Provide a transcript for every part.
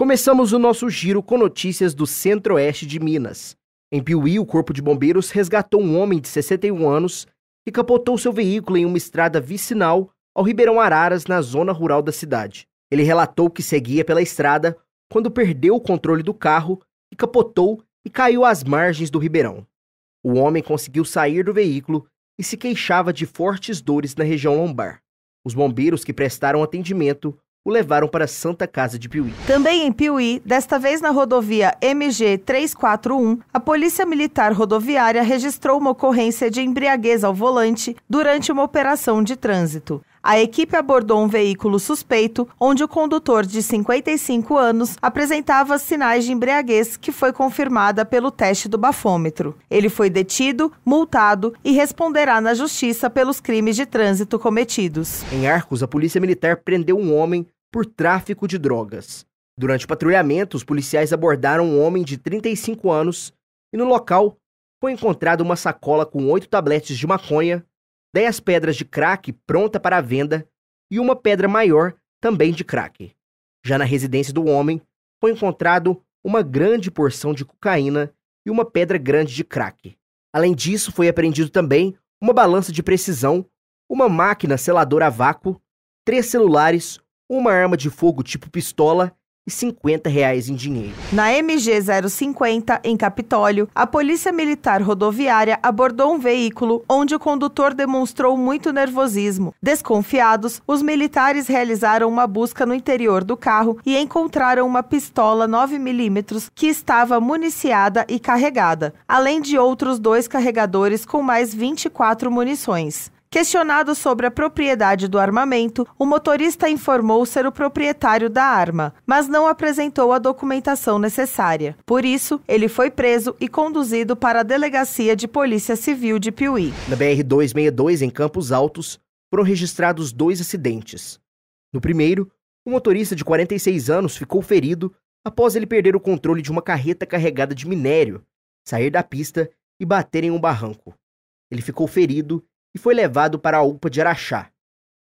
Começamos o nosso giro com notícias do centro-oeste de Minas. Em Piuí, o Corpo de Bombeiros resgatou um homem de 61 anos que capotou seu veículo em uma estrada vicinal ao Ribeirão Araras, na zona rural da cidade. Ele relatou que seguia pela estrada quando perdeu o controle do carro e capotou e caiu às margens do Ribeirão. O homem conseguiu sair do veículo e se queixava de fortes dores na região lombar. Os bombeiros que prestaram atendimento o levaram para a Santa Casa de Piuí. Também em Piuí, desta vez na rodovia MG 341, a Polícia Militar Rodoviária registrou uma ocorrência de embriaguez ao volante durante uma operação de trânsito. A equipe abordou um veículo suspeito, onde o condutor de 55 anos apresentava sinais de embriaguez que foi confirmada pelo teste do bafômetro. Ele foi detido, multado e responderá na justiça pelos crimes de trânsito cometidos. Em Arcos, a polícia militar prendeu um homem por tráfico de drogas. Durante o patrulhamento, os policiais abordaram um homem de 35 anos e no local foi encontrada uma sacola com oito tabletes de maconha 10 pedras de crack pronta para venda e uma pedra maior também de crack. Já na residência do homem, foi encontrado uma grande porção de cocaína e uma pedra grande de crack. Além disso, foi apreendido também uma balança de precisão, uma máquina seladora a vácuo, três celulares, uma arma de fogo tipo pistola e 50 reais em dinheiro. Na MG 050, em Capitólio, a Polícia Militar Rodoviária abordou um veículo onde o condutor demonstrou muito nervosismo. Desconfiados, os militares realizaram uma busca no interior do carro e encontraram uma pistola 9mm que estava municiada e carregada, além de outros dois carregadores com mais 24 munições. Questionado sobre a propriedade do armamento, o motorista informou ser o proprietário da arma, mas não apresentou a documentação necessária. Por isso, ele foi preso e conduzido para a Delegacia de Polícia Civil de Piuí. Na BR-262, em Campos Altos, foram registrados dois acidentes. No primeiro, o motorista de 46 anos ficou ferido após ele perder o controle de uma carreta carregada de minério, sair da pista e bater em um barranco. Ele ficou ferido e foi levado para a UPA de Araxá.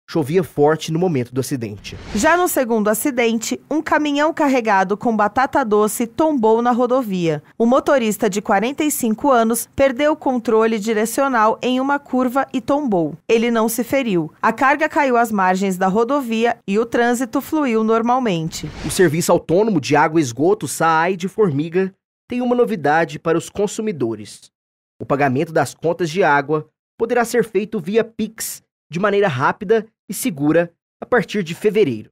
Chovia forte no momento do acidente. Já no segundo acidente, um caminhão carregado com batata doce tombou na rodovia. O motorista de 45 anos perdeu o controle direcional em uma curva e tombou. Ele não se feriu. A carga caiu às margens da rodovia e o trânsito fluiu normalmente. O Serviço Autônomo de Água e Esgoto SAAI de Formiga tem uma novidade para os consumidores. O pagamento das contas de água poderá ser feito via Pix de maneira rápida e segura a partir de fevereiro.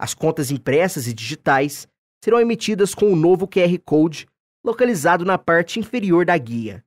As contas impressas e digitais serão emitidas com o novo QR Code localizado na parte inferior da guia.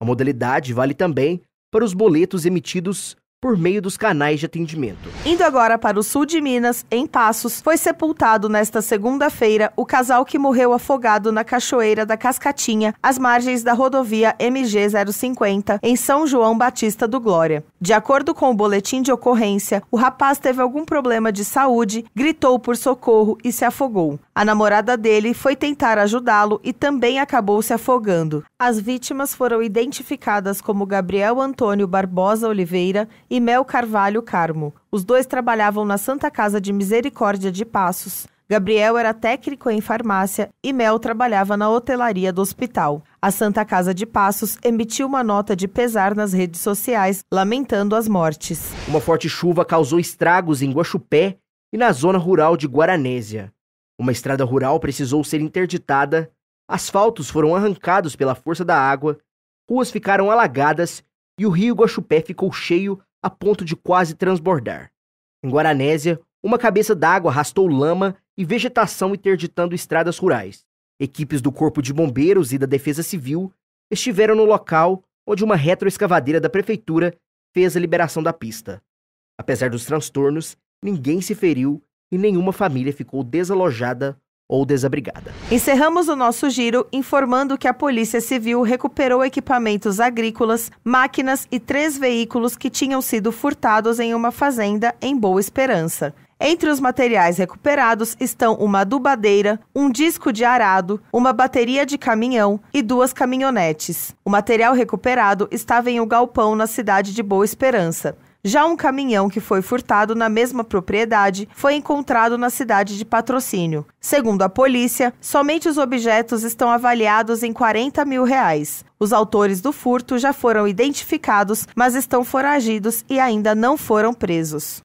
A modalidade vale também para os boletos emitidos por meio dos canais de atendimento. Indo agora para o sul de Minas, em Passos, foi sepultado nesta segunda-feira o casal que morreu afogado na cachoeira da Cascatinha, às margens da rodovia MG 050, em São João Batista do Glória. De acordo com o boletim de ocorrência, o rapaz teve algum problema de saúde, gritou por socorro e se afogou. A namorada dele foi tentar ajudá-lo e também acabou se afogando. As vítimas foram identificadas como Gabriel Antônio Barbosa Oliveira e Mel Carvalho Carmo. Os dois trabalhavam na Santa Casa de Misericórdia de Passos. Gabriel era técnico em farmácia e Mel trabalhava na hotelaria do hospital. A Santa Casa de Passos emitiu uma nota de pesar nas redes sociais, lamentando as mortes. Uma forte chuva causou estragos em Guaxupé e na zona rural de Guaranésia. Uma estrada rural precisou ser interditada, asfaltos foram arrancados pela força da água, ruas ficaram alagadas e o rio Guaxupé ficou cheio a ponto de quase transbordar. Em Guaranésia, uma cabeça d'água arrastou lama e vegetação interditando estradas rurais. Equipes do Corpo de Bombeiros e da Defesa Civil estiveram no local onde uma retroescavadeira da prefeitura fez a liberação da pista. Apesar dos transtornos, ninguém se feriu e nenhuma família ficou desalojada ou desabrigada. Encerramos o nosso giro informando que a Polícia Civil recuperou equipamentos agrícolas, máquinas e três veículos que tinham sido furtados em uma fazenda em Boa Esperança. Entre os materiais recuperados estão uma adubadeira, um disco de arado, uma bateria de caminhão e duas caminhonetes. O material recuperado estava em um galpão na cidade de Boa Esperança. Já um caminhão que foi furtado na mesma propriedade foi encontrado na cidade de Patrocínio. Segundo a polícia, somente os objetos estão avaliados em 40 mil reais. Os autores do furto já foram identificados, mas estão foragidos e ainda não foram presos.